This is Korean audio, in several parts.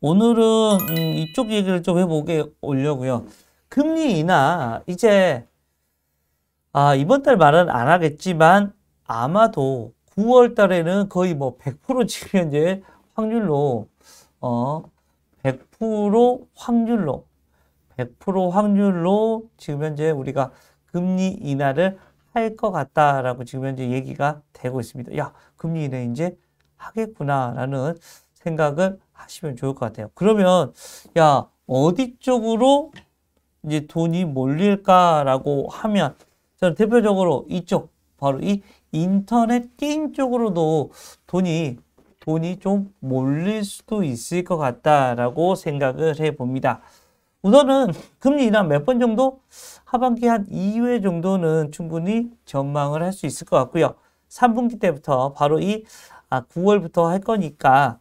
오늘은 음, 이쪽 얘기를 좀 해보게 올려고요. 금리 인하 이제 아, 이번 달 말은 안 하겠지만 아마도 9월 달에는 거의 뭐 100% 지금 현재 확률로 어 100% 확률로 100% 확률로 지금 현재 우리가 금리 인하를 할 것 같다라고 지금 현재 얘기가 되고 있습니다. 야, 금리 인하 이제 하겠구나라는 생각을 하시면 좋을 것 같아요. 그러면 야 어디 쪽으로 이제 돈이 몰릴까라고 하면 저는 대표적으로 이쪽 바로 이 인터넷 게임 쪽으로도 돈이 돈이 좀 몰릴 수도 있을 것 같다라고 생각을 해봅니다. 우선은 금리 인하몇 번 정도? 하반기 한 2회 정도는 충분히 전망을 할 수 있을 것 같고요. 3분기 때부터 바로 이 아, 9월부터 할 거니까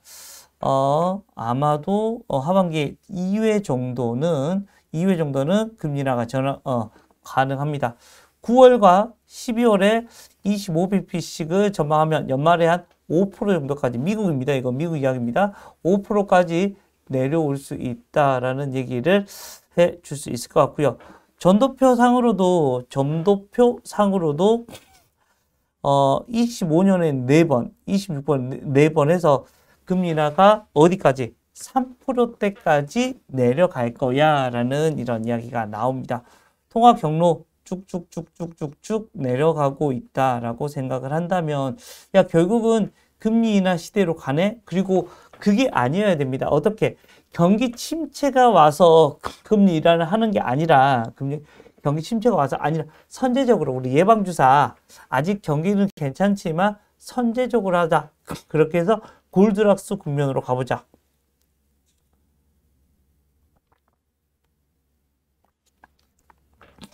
어, 아마도 어, 하반기 2회 정도는 2회 정도는 금리 나가전 어, 가능합니다. 9월과 12월에 25bp씩을 전망하면 연말에 한 5% 정도까지 미국입니다. 이거 미국 이야기입니다. 5%까지 내려올 수 있다라는 얘기를 해 줄 수 있을 것 같고요. 전도표 상으로도 점도표 상으로도 어 25년에 4번, 26번 4번 해서 금리 인하가 어디까지? 3%대까지 내려갈 거야 라는 이런 이야기가 나옵니다. 통화 경로 쭉쭉쭉쭉쭉쭉 내려가고 있다라고 생각을 한다면 야 결국은 금리 인하 시대로 가네? 그리고 그게 아니어야 됩니다. 어떻게? 경기 침체가 와서 금리 인하를 하는 게 아니라 금리 경기 침체가 와서 아니라 선제적으로 우리 예방주사 아직 경기는 괜찮지만 선제적으로 하자. 그렇게 해서 골드락스 국면으로 가보자.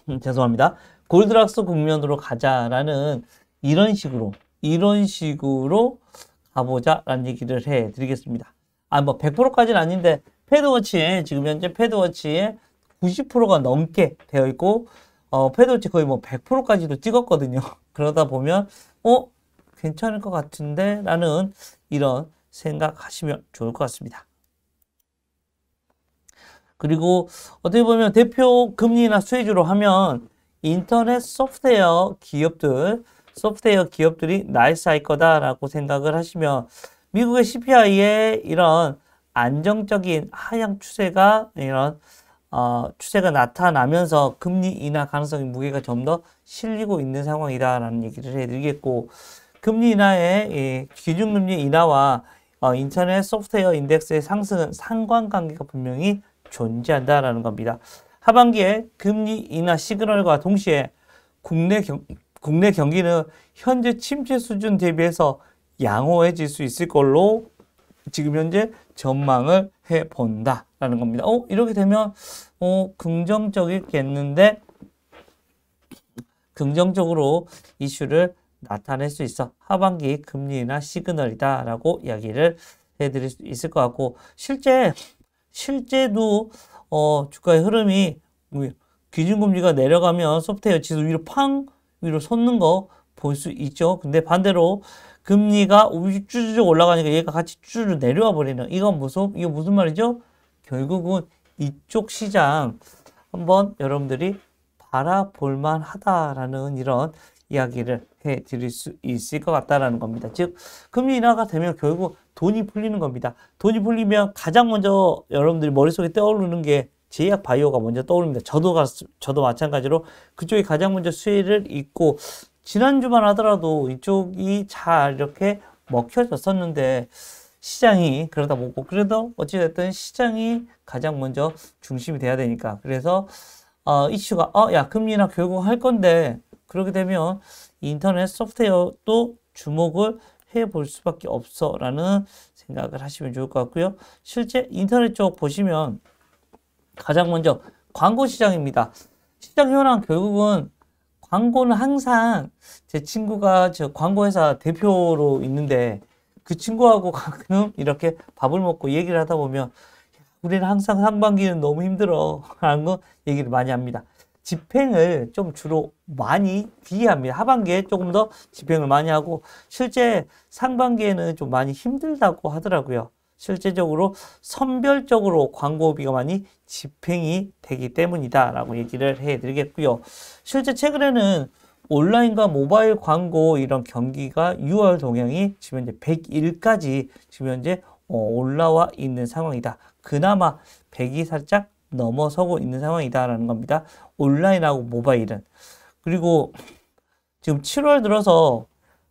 음, 죄송합니다. 골드락스 국면으로 가자라는 이런 식으로 이런 식으로 가보자라는 얘기를 해드리겠습니다. 아 뭐 100%까지는 아닌데 패드워치에 지금 현재 패드워치에 90%가 넘게 되어 있고 어, 패드워치 거의 뭐 100%까지도 찍었거든요. 그러다 보면 어 괜찮을 것 같은데 라는 이런 생각하시면 좋을 것 같습니다. 그리고 어떻게 보면 대표 금리나 수혜주로 하면 인터넷 소프트웨어 기업들, 소프트웨어 기업들이 나이스할 거다라고 생각을 하시면 미국의 CPI의 이런 안정적인 하향 추세가 이런 어, 추세가 나타나면서 금리 인하 가능성이 무게가 좀 더 실리고 있는 상황이다라는 얘기를 해드리겠고 금리 인하의 기준금리 인하와 어, 인터넷 소프트웨어 인덱스의 상승은 상관관계가 분명히 존재한다라는 겁니다. 하반기에 금리 인하 시그널과 동시에 국내, 경, 국내 경기는 현재 침체 수준 대비해서 양호해질 수 있을 걸로 지금 현재 전망을 해본다라는 겁니다. 어, 이렇게 되면 어, 긍정적이겠는데 긍정적으로 이슈를 나타낼 수 있어 하반기 금리나 시그널이다 라고 이야기를 해드릴 수 있을 것 같고 실제 실제도 어, 주가의 흐름이 뭐 기준금리가 내려가면 소프트웨어 지수 위로 팡 위로 솟는 거 볼 수 있죠 근데 반대로 금리가 쭈쭈쭈 올라가니까 얘가 같이 쭈쭈 내려와 버리는 이건 무슨 이거 무슨 말이죠 결국은 이쪽 시장 한번 여러분들이 바라볼 만하다라는 이런 이야기를 해 드릴 수 있을 것 같다라는 겁니다. 즉 금리 인하가 되면 결국 돈이 풀리는 겁니다. 돈이 풀리면 가장 먼저 여러분들이 머릿속에 떠오르는 게 제약 바이오가 먼저 떠오릅니다. 저도 가, 저도 마찬가지로 그쪽이 가장 먼저 수혜를 입고 지난주만 하더라도 이쪽이 잘 이렇게 먹혀졌었는데 시장이 그러다 보고 그래도 어찌됐든 시장이 가장 먼저 중심이 돼야 되니까 그래서 어, 이슈가 어야 금리나 결국 할 건데 그렇게 되면 인터넷 소프트웨어도 주목을 해볼 수밖에 없어라는 생각을 하시면 좋을 것 같고요. 실제 인터넷 쪽 보시면 가장 먼저 광고 시장입니다. 시장 현황 결국은 광고는 항상 제 친구가 저 광고회사 대표로 있는데 그 친구하고 가끔 이렇게 밥을 먹고 얘기를 하다 보면 우리는 항상 상반기는 너무 힘들어 라는 거 얘기를 많이 합니다. 집행을 좀 주로 많이 기이합니다. 하반기에 조금 더 집행을 많이 하고 실제 상반기에는 좀 많이 힘들다고 하더라고요. 실제적으로 선별적으로 광고비가 많이 집행이 되기 때문이다라고 얘기를 해드리겠고요. 실제 최근에는 온라인과 모바일 광고 이런 경기가 6월 동향이 지금 현재 101까지 지금 현재 어, 올라와 있는 상황이다. 그나마 100이 살짝 넘어서고 있는 상황이다라는 겁니다. 온라인하고 모바일은. 그리고 지금 7월 들어서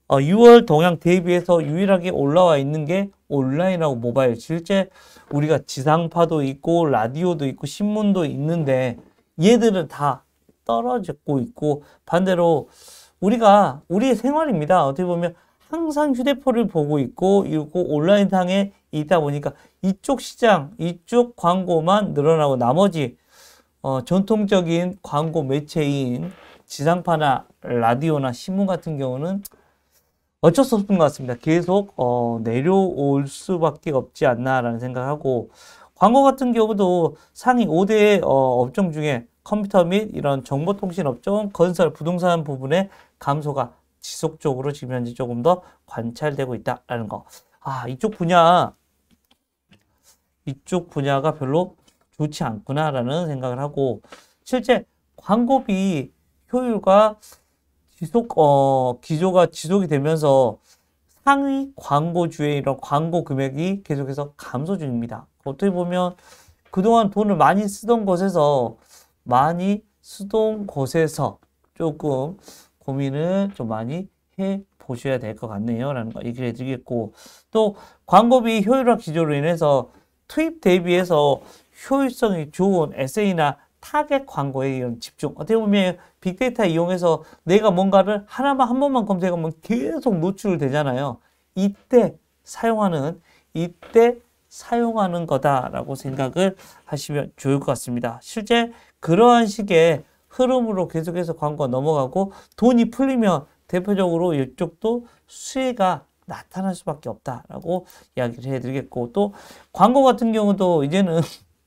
6월 어, 동향 대비해서 유일하게 올라와 있는 게 온라인하고 모바일. 실제 우리가 지상파도 있고 라디오도 있고 신문도 있는데 얘들은 다 떨어지고 있고 반대로 우리가 우리의 생활입니다. 어떻게 보면 항상 휴대폰을 보고 있고 있고 온라인상에 있다 보니까 이쪽 시장, 이쪽 광고만 늘어나고 나머지 어, 전통적인 광고 매체인 지상파나 라디오나 신문 같은 경우는 어쩔 수 없는 것 같습니다. 계속 어, 내려올 수밖에 없지 않나라는 생각하고 광고 같은 경우도 상위 5대 어, 업종 중에 컴퓨터 및 이런 정보통신 업종, 건설, 부동산 부분의 감소가 지속적으로 지금 현재 조금 더 관찰되고 있다라는 거. 아, 이쪽 분야 이쪽 분야가 별로 좋지 않구나라는 생각을 하고 실제 광고비 효율과 지속 어 기조가 지속이 되면서 상위 광고주의 이런 광고 금액이 계속해서 감소 중입니다. 어떻게 보면 그동안 돈을 많이 쓰던 곳에서 많이 쓰던 곳에서 조금 고민을 좀 많이 해 보셔야 될 것 같네요. 라는 거 얘기를 해드리겠고 또 광고비 효율화 기조로 인해서 투입 대비해서 효율성이 좋은 에세이나 타겟 광고에 이런 집중. 어떻게 보면 빅데이터 이용해서 내가 뭔가를 하나만 한 번만 검색하면 계속 노출되잖아요. 이때 사용하는 이때 사용하는 거다라고 생각을 하시면 좋을 것 같습니다. 실제 그러한 식의 흐름으로 계속해서 광고가 넘어가고 돈이 풀리면 대표적으로 이쪽도 수혜가 나타날 수밖에 없다라고 이야기를 해드리겠고 또 광고 같은 경우도 이제는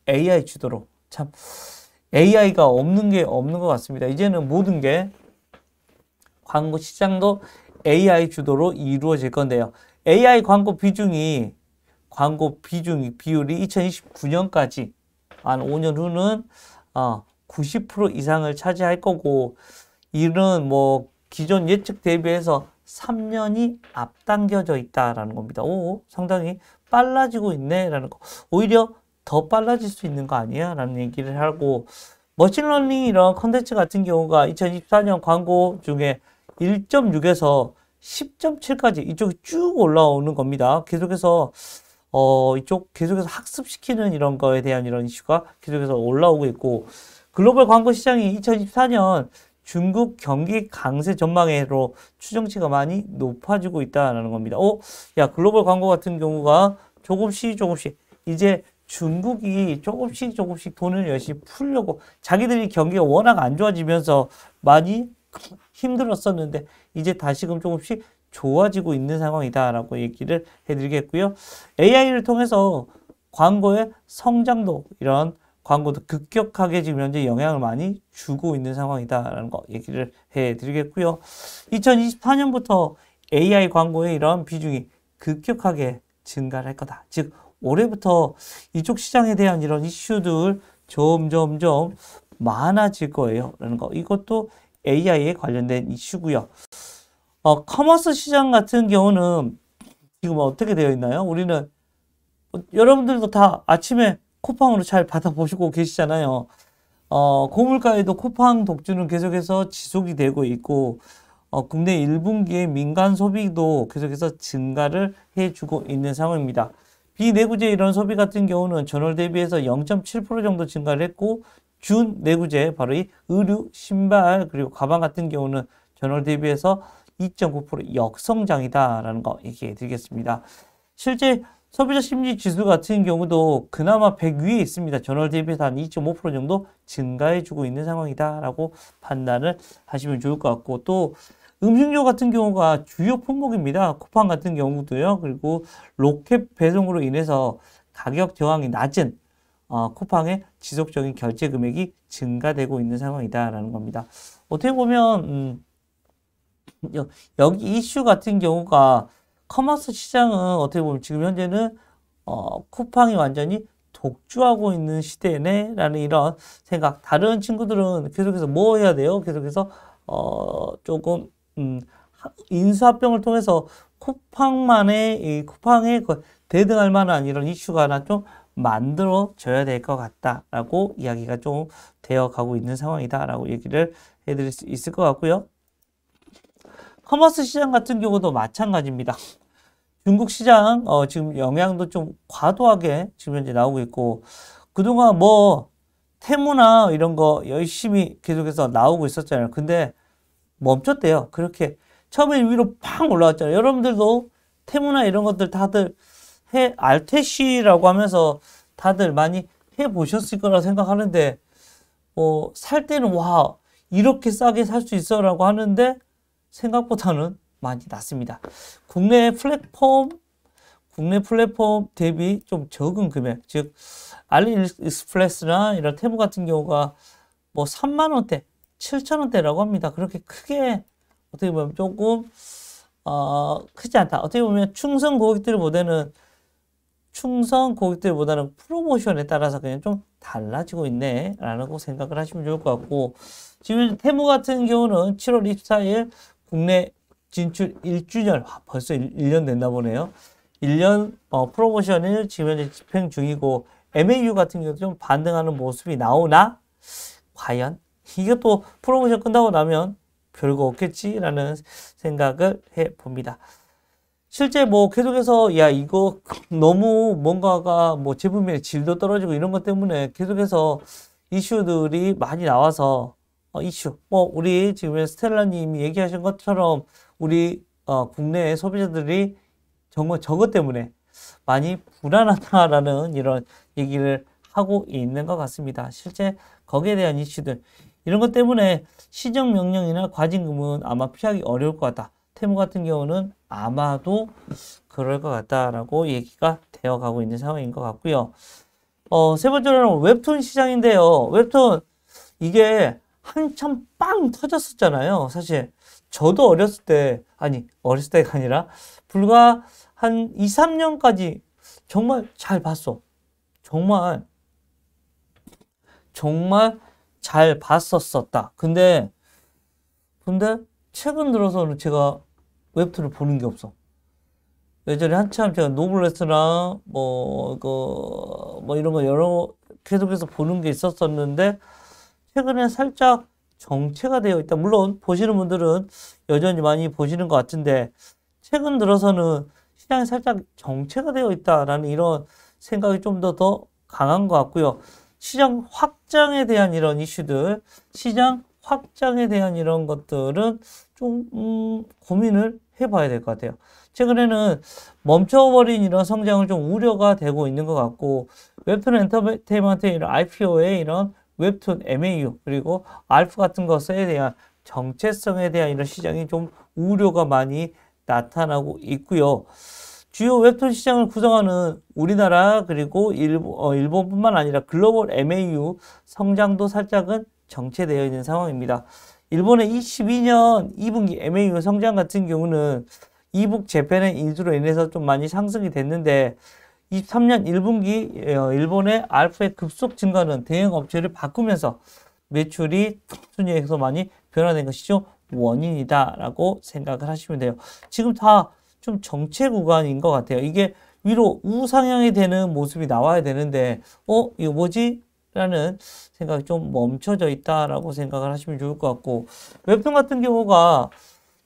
AI 주도로 참 AI가 없는 게 없는 것 같습니다. 이제는 모든 게 광고 시장도 AI 주도로 이루어질 건데요. AI 광고 비중이 광고 비중이 비율이 2029년까지 한 5년 후는 90% 어, 이상을 차지할 거고 이런뭐 기존 예측 대비해서 3년이 앞당겨져 있다라는 겁니다. 오, 상당히 빨라지고 있네라는 거. 오히려 더 빨라질 수 있는 거 아니야? 라는 얘기를 하고 머신러닝 이런 컨텐츠 같은 경우가 2024년 광고 중에 1.6에서 10.7까지 이쪽이 쭉 올라오는 겁니다. 계속해서 어 이쪽 계속해서 학습시키는 이런 거에 대한 이런 이슈가 계속해서 올라오고 있고 글로벌 광고 시장이 2024년 중국 경기 강세 전망으로 추정치가 많이 높아지고 있다는 겁니다. 어? 야, 글로벌 광고 같은 경우가 조금씩 조금씩 이제 중국이 조금씩 조금씩 돈을 열심히 풀려고 자기들이 경기가 워낙 안 좋아지면서 많이 힘들었었는데 이제 다시금 조금씩 좋아지고 있는 상황이다라고 얘기를 해드리겠고요. AI를 통해서 광고의 성장도 이런 광고도 급격하게 지금 현재 영향을 많이 주고 있는 상황이다라는 거 얘기를 해드리겠고요. 2024년부터 AI 광고의 이런 비중이 급격하게 증가를 할 거다. 즉 올해부터 이쪽 시장에 대한 이런 이슈들 점점점 많아질 거예요. 라는 거. 이것도 AI에 관련된 이슈고요. 어, 커머스 시장 같은 경우는 지금 어떻게 되어 있나요? 우리는 여러분들도 다 아침에 쿠팡으로 잘 받아보시고 계시잖아요. 어, 고물가에도 쿠팡 독주는 계속해서 지속이 되고 있고 어, 국내 1분기의 민간 소비도 계속해서 증가를 해주고 있는 상황입니다. 비내구재 이런 소비 같은 경우는 전월 대비해서 0.7% 정도 증가를 했고 준 내구재 바로 이 의류, 신발 그리고 가방 같은 경우는 전월 대비해서 2.9% 역성장이다라는 거 얘기해 드리겠습니다. 실제 소비자 심리 지수 같은 경우도 그나마 100 위에 있습니다. 전월 대비해서 한 2.5% 정도 증가해주고 있는 상황이다라고 판단을 하시면 좋을 것 같고 또 음식료 같은 경우가 주요 품목입니다. 쿠팡 같은 경우도요. 그리고 로켓 배송으로 인해서 가격 저항이 낮은 어, 쿠팡의 지속적인 결제 금액이 증가되고 있는 상황이다라는 겁니다. 어떻게 보면 음, 여, 여기 이슈 같은 경우가 커머스 시장은 어떻게 보면 지금 현재는 어, 쿠팡이 완전히 독주하고 있는 시대네라는 이런 생각. 다른 친구들은 계속해서 뭐 해야 돼요? 계속해서 어, 조금 음, 인수합병을 통해서 쿠팡만의 이 쿠팡에 그 대등할 만한 이런 이슈가 하나 좀 만들어져야 될 것 같다라고 이야기가 좀 되어가고 있는 상황이다라고 얘기를 해드릴 수 있을 것 같고요. 커머스 시장 같은 경우도 마찬가지입니다. 중국 시장 어, 지금 영향도 좀 과도하게 지금 현재 나오고 있고 그동안 뭐 테무나 이런 거 열심히 계속해서 나오고 있었잖아요. 근데 멈췄대요. 그렇게 처음에 위로 팍 올라왔잖아요. 여러분들도 테무나 이런 것들 다들 해 알테시라고 하면서 다들 많이 해 보셨을 거라 생각하는데 뭐 살 때는 와 이렇게 싸게 살 수 있어라고 하는데 생각보다는 많이 낮습니다. 국내 플랫폼 국내 플랫폼 대비 좀 적은 금액, 즉 알리익스프레스나 이런 테무 같은 경우가 뭐 3만 원대, 7천 원대라고 합니다. 그렇게 크게 어떻게 보면 조금 어, 크지 않다. 어떻게 보면 충성 고객들보다는 충성 고객들보다는 프로모션에 따라서 그냥 좀 달라지고 있네라고 생각을 하시면 좋을 것 같고 지금 테무 같은 경우는 7월 24일 국내 진출 1주년, 벌써 1, 년 됐나 보네요. 1년 어, 프로모션을 지금 현재 집행 중이고 MAU 같은 경우도 좀 반등하는 모습이 나오나 과연 이게 또 프로모션 끝나고 나면 별거 없겠지라는 생각을 해봅니다. 실제 뭐 계속해서 야 이거 너무 뭔가가 뭐 제품의 질도 떨어지고 이런 것 때문에 계속해서 이슈들이 많이 나와서 어, 이슈. 뭐 우리 지금 스텔라님이 얘기하신 것처럼 우리 어, 국내 소비자들이 정말 저것 때문에 많이 불안하다라는 이런 얘기를 하고 있는 것 같습니다. 실제 거기에 대한 이슈들 이런 것 때문에 시정 명령이나 과징금은 아마 피하기 어려울 것 같다. 테무 같은 경우는 아마도 그럴 것 같다라고 얘기가 되어가고 있는 상황인 것 같고요. 어, 세 번째로는 웹툰 시장인데요. 웹툰 이게 한참 빵 터졌었잖아요. 사실 저도 어렸을 때 아니 어렸을 때가 아니라 불과 한 2, 3년까지 정말 잘 봤어. 정말 정말 잘 봤었었다. 근데 근데 최근 들어서는 제가 웹툰을 보는 게 없어. 예전에 한참 제가 노블레스나 뭐그뭐 뭐 이런 거 여러 계속해서 보는 게 있었었는데 최근에 살짝 정체가 되어 있다. 물론 보시는 분들은 여전히 많이 보시는 것 같은데 최근 들어서는 시장이 살짝 정체가 되어 있다라는 이런 생각이 좀 더 더 강한 것 같고요. 시장 확장에 대한 이런 이슈들, 시장 확장에 대한 이런 것들은 좀 음, 고민을 해봐야 될 것 같아요. 최근에는 멈춰버린 이런 성장을 좀 우려가 되고 있는 것 같고 웹툰 엔터테인먼트의 이런 i p o 에 이런 웹툰, MAU 그리고 알프 같은 것에 대한 정체성에 대한 이런 시장이 좀 우려가 많이 나타나고 있고요. 주요 웹툰 시장을 구성하는 우리나라 그리고 일본, 어, 뿐만 아니라 글로벌 MAU 성장도 살짝은 정체되어 있는 상황입니다. 일본의 22년 2분기 MAU 성장 같은 경우는 이북 재팬의 인수로 인해서 좀 많이 상승이 됐는데 23년 1분기 어, 일본의 알파의 급속 증가는 대형 업체를 바꾸면서 매출이 순이에서 많이 변화된 것이죠. 원인이다라고 생각을 하시면 돼요. 지금 다 좀 정체 구간인 것 같아요. 이게 위로 우상향이 되는 모습이 나와야 되는데 어? 이거 뭐지? 라는 생각이 좀 멈춰져 있다라고 생각을 하시면 좋을 것 같고 웹툰 같은 경우가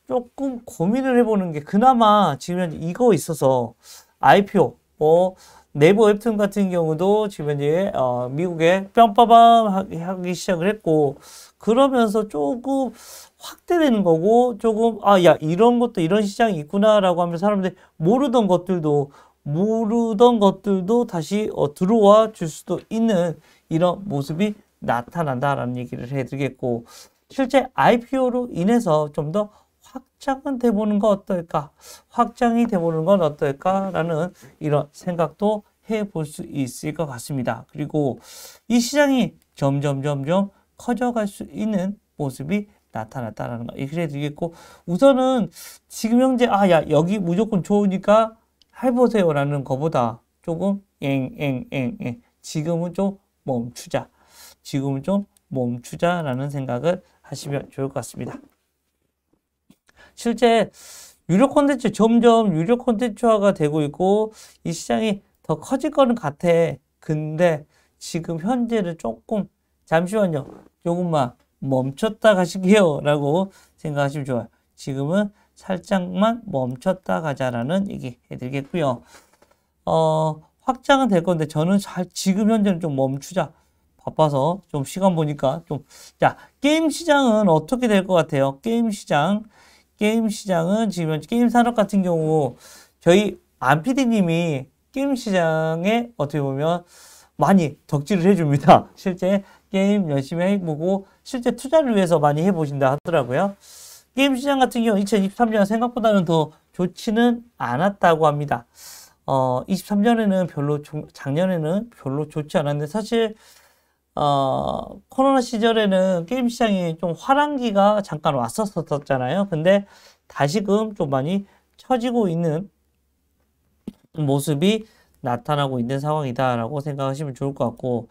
조금 고민을 해보는 게 그나마 지금 이거 있어서 IPO 뭐 내부 웹툰 같은 경우도 지금 현재 어, 미국에 뿅빠밤 하기 시작을 했고 그러면서 조금 확대되는 거고 조금 아 야 이런 것도 이런 시장이 있구나라고 하면 사람들이 모르던 것들도 모르던 것들도 다시 어, 들어와 줄 수도 있는 이런 모습이 나타난다라는 얘기를 해드리겠고 실제 IPO로 인해서 좀더 확장은 돼보는 건 어떨까? 확장이 돼보는 건 어떨까? 라는 이런 생각도 해볼 수 있을 것 같습니다. 그리고 이 시장이 점점 점점 커져갈 수 있는 모습이 나타났다라는 거이기를 해드리겠고 예, 우선은 지금 현재 아야 여기 무조건 좋으니까 해보세요라는 거보다 조금 엥엥엥엥 지금은 좀 멈추자 지금은 좀 멈추자라는 생각을 하시면 좋을 것 같습니다. 실제 유료 콘텐츠 점점 유료 콘텐츠화가 되고 있고 이 시장이 더 커질 거는 같아. 근데 지금 현재는 조금 잠시만요. 조금만 멈췄다 가시게요. 라고 생각하시면 좋아요. 지금은 살짝만 멈췄다 가자라는 얘기 해드리겠고요. 어, 확장은 될 건데 저는 잘 지금 현재는 좀 멈추자. 바빠서 좀 시간 보니까 좀 자, 게임 시장은 어떻게 될 것 같아요? 게임 시장 게임 시장은 지금 현재 게임 산업 같은 경우 저희 안 PD님이 게임 시장에 어떻게 보면 많이 덕질을 해줍니다. 실제 게임 열심히 해보고 실제 투자를 위해서 많이 해보신다 하더라고요. 게임 시장 같은 경우 2023년 생각보다는 더 좋지는 않았다고 합니다. 어, 23년에는 별로, 작년에는 별로 좋지 않았는데 사실 어, 코로나 시절에는 게임 시장이 좀 화랑기가 잠깐 왔었었잖아요. 근데 다시금 좀 많이 처지고 있는 모습이 나타나고 있는 상황이다라고 생각하시면 좋을 것 같고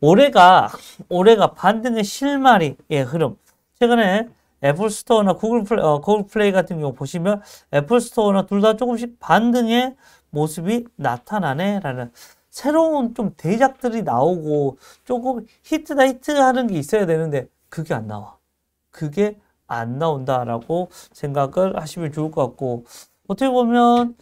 올해가 올해가 반등의 실마리의 흐름 최근에 애플 스토어나 구글 플레이, 어, 구글 플레이 같은 경우 보시면 애플 스토어나 둘 다 조금씩 반등의 모습이 나타나네라는 새로운 좀 대작들이 나오고 조금 히트다 히트하는 게 있어야 되는데 그게 안 나와. 그게 안 나온다라고 생각을 하시면 좋을 것 같고 어떻게 보면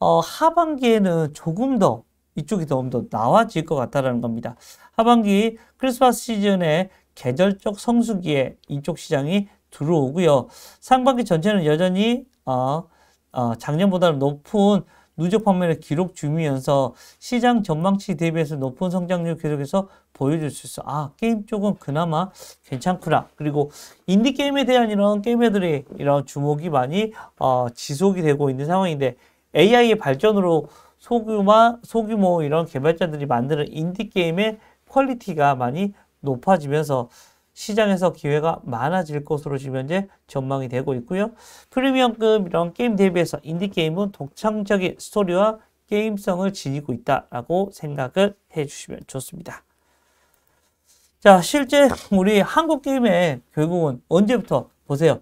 어, 하반기에는 조금 더 이쪽이 더, 더 나아질 것 같다라는 겁니다. 하반기 크리스마스 시즌에 계절적 성수기에 이쪽 시장이 들어오고요. 상반기 전체는 여전히 어, 어, 작년보다는 높은 누적 판매를 기록 중이면서 시장 전망치 대비해서 높은 성장률 계속해서 보여줄 수 있어. 아, 게임 쪽은 그나마 괜찮구나. 그리고 인디게임에 대한 이런 게임들이 이런 주목이 많이 어, 지속이 되고 있는 상황인데 AI의 발전으로 소규마 소규모 이런 개발자들이 만드는 인디게임의 퀄리티가 많이 높아지면서 시장에서 기회가 많아질 것으로 지금 현재 전망이 되고 있고요. 프리미엄급 이런 게임 대비해서 인디게임은 독창적인 스토리와 게임성을 지니고 있다라고 생각을 해주시면 좋습니다. 자, 실제 우리 한국 게임에 결국은 언제부터 보세요.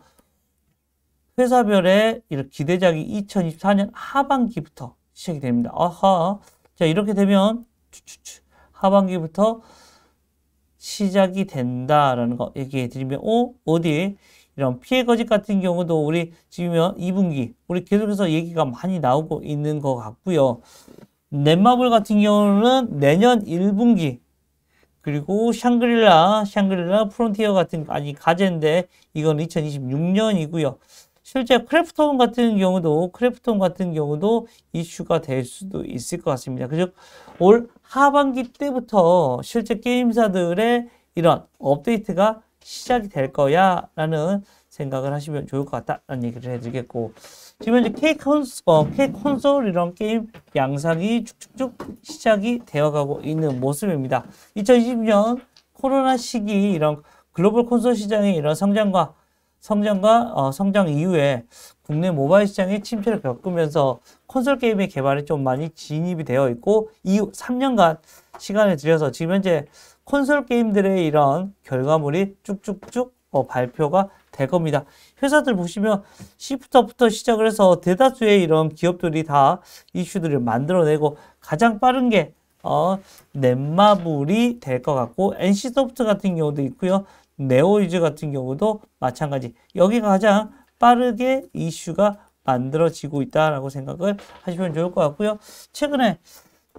회사별의 이런 기대작이 2024년 하반기부터 시작이 됩니다. 아하. 자, 이렇게 되면 하반기부터 시작이 된다라는 거 얘기해 드리면 어? 어디? 이런 피해 거짓 같은 경우도 우리 지금요 2분기 우리 계속해서 얘기가 많이 나오고 있는 것 같고요. 넷마블 같은 경우는 내년 1분기 그리고 샹그릴라, 샹그릴라 프론티어 같은 아니 가젠데 이건 2026년이고요. 실제 크래프톤 같은 경우도 크래프톤 같은 경우도 이슈가 될 수도 있을 것 같습니다. 그즉 올 하반기 때부터 실제 게임사들의 이런 업데이트가 시작이 될 거야 라는 생각을 하시면 좋을 것 같다라는 얘기를 해드리겠고 지금 이제 K 콘솔, 어, K 콘솔 이런 게임 양상이 쭉쭉쭉 시작이 되어가고 있는 모습입니다. 2020년 코로나 시기 이런 글로벌 콘솔 시장의 이런 성장과 성장과 어, 성장 이후에 국내 모바일 시장의 침체를 겪으면서 콘솔 게임의 개발에 좀 많이 진입이 되어 있고 이 3년간 시간을 들여서 지금 현재 콘솔 게임들의 이런 결과물이 쭉쭉쭉 어, 발표가 될 겁니다. 회사들 보시면 시프터부터 시작을 해서 대다수의 이런 기업들이 다 이슈들을 만들어내고 가장 빠른 게 어, 넷마블이 될 것 같고 NC소프트 같은 경우도 있고요. 네오이즈 같은 경우도 마찬가지 여기가 가장 빠르게 이슈가 만들어지고 있다라고 생각을 하시면 좋을 것 같고요. 최근에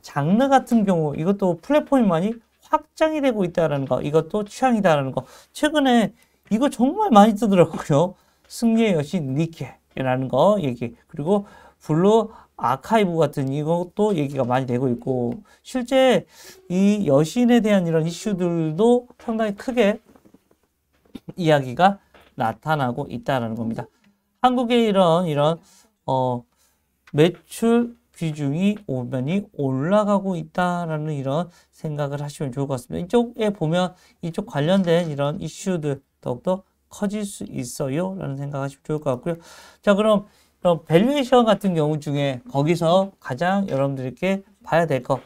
장르 같은 경우 이것도 플랫폼이 확장이 되고 있다는 거 이것도 취향이다라는 거 최근에 이거 정말 많이 뜨더라고요. 승리의 여신 니케라는 거 얘기 그리고 블루 아카이브 같은 이것도 얘기가 많이 되고 있고 실제 이 여신에 대한 이런 이슈들도 상당히 크게 이야기가 나타나고 있다는 겁니다. 한국의 이런 이런 어 매출 비중이 오면이 올라가고 있다라는 이런 생각을 하시면 좋을 것 같습니다. 이쪽에 보면 이쪽 관련된 이런 이슈들 더욱더 커질 수 있어요 라는 생각하시면 좋을 것 같고요. 자 그럼 그럼 밸류에이션 같은 경우 중에 거기서 가장 여러분들께 봐야 될거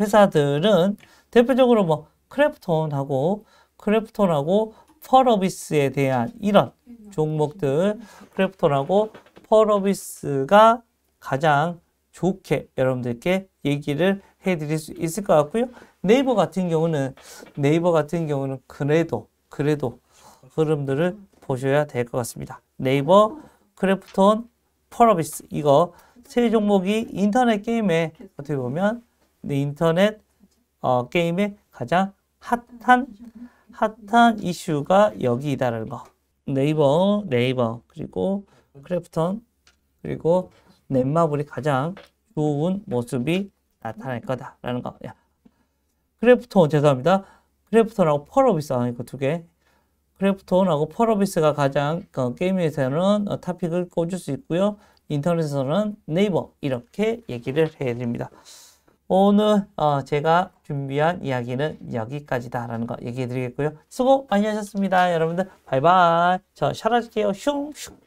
회사들은 대표적으로 뭐 크래프톤하고 크래프톤하고 펄어비스에 대한 이런 종목들 크래프톤하고 펄어비스가 가장 좋게 여러분들께 얘기를 해드릴 수 있을 것 같고요. 네이버 같은 경우는 네이버 같은 경우는 그래도 그래도 흐름들을 보셔야 될 것 같습니다. 네이버, 크래프톤, 펄어비스 이거 세 종목이 인터넷 게임에 어떻게 보면 네, 인터넷 어, 게임에 가장 핫한 핫한 이슈가 여기다라는 거. 네이버, 네이버, 그리고 크래프톤 그리고 넷마블이 가장 좋은 모습이 나타날 거다라는 거. 야. 크래프톤, 죄송합니다. 크래프톤하고 펄어비스, 아, 이거 두 개. 크래프톤하고 펄어비스가 가장 어, 게임에서는 어, 타픽을 꽂을 수 있고요. 인터넷에서는 네이버 이렇게 얘기를 해드립니다. 오늘 어, 제가 준비한 이야기는 여기까지다라는 거 얘기해 드리겠고요. 수고 많이 하셨습니다. 여러분들 바이바이. 저 샤라지게요. 슝슝.